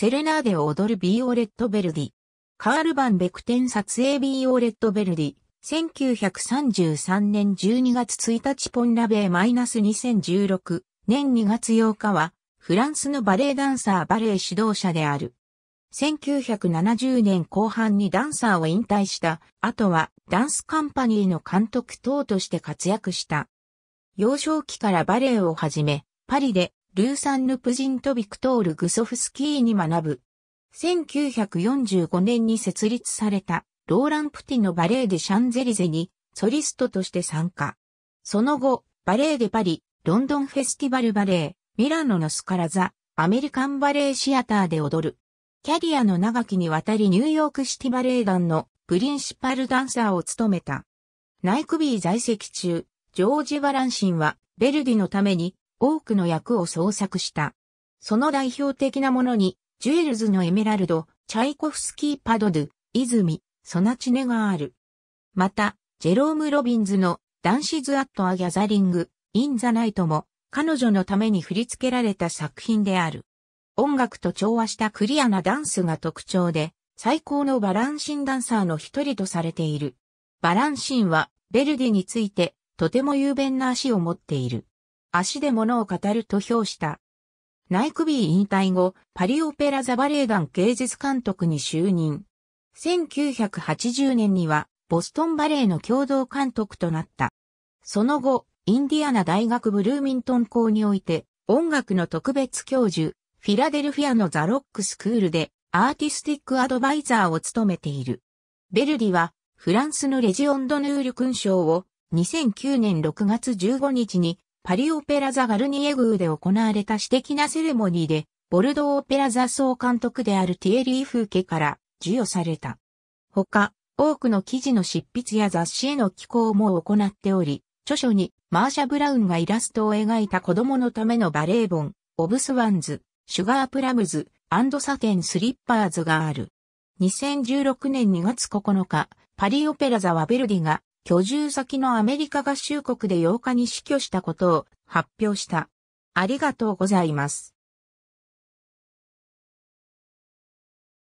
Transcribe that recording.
セレナーデを踊るビーオレット・ベルディ。カール・バン・ベクテン撮影ビーオレット・ベルディ。1933年12月1日ポンラベー -2016 年2月8日はフランスのバレエダンサーバレエ指導者である。1970年後半にダンサーを引退した後はダンスカンパニーの監督等として活躍した。幼少期からバレエを始め、パリでルーサン・ヌプジンとビクトール・グソフスキーに学ぶ。1945年に設立されたローラン・プティのバレエでシャンゼリゼにソリストとして参加。その後、バレエでパリ、ロンドンフェスティバルバレエ、ミラノのスカラザ、アメリカンバレエシアターで踊る。キャリアの長きにわたりニューヨークシティバレエ団のプリンシパルダンサーを務めた。ナイクビー在籍中、ジョージ・バランシンは、ベルディのために多くの役を創作した。その代表的なものに、ジュエルズのエメラルド、チャイコフスキー・パドドゥ、泉、ソナチネがある。また、ジェローム・ロビンズのダンシズ・アット・ア・ギャザリング、イン・ザ・ナイトも、彼女のために振り付けられた作品である。音楽と調和したクリアなダンスが特徴で、最高のバランシンダンサーの一人とされている。バランシンは、ベルディについて、とても雄弁な足を持っている。足で物を語ると評した。ナイクビー引退後、パリオペラザバレエ団芸術監督に就任。1980年には、ボストンバレエの共同監督となった。その後、インディアナ大学ブルーミントン校において、音楽の特別教授、フィラデルフィアのザ・ロックスクールで、アーティスティックアドバイザーを務めている。ベルディは、フランスのレジオンドヌール勲章を、2009年6月15日にパリオペラザ・ガルニエグーで行われた私的なセレモニーで、ボルドーオペラザ総監督であるティエリー・フーケから授与された。他、多くの記事の執筆や雑誌への寄稿も行っており、著書にマーシャ・ブラウンがイラストを描いた子供のためのバレー本、オブスワンズ、シュガープラムズ、アンドサテンスリッパーズがある。2016年2月9日、パリオペラ座はベルディが居住先のアメリカ合衆国で8日に死去したことを発表した。ありがとうございます。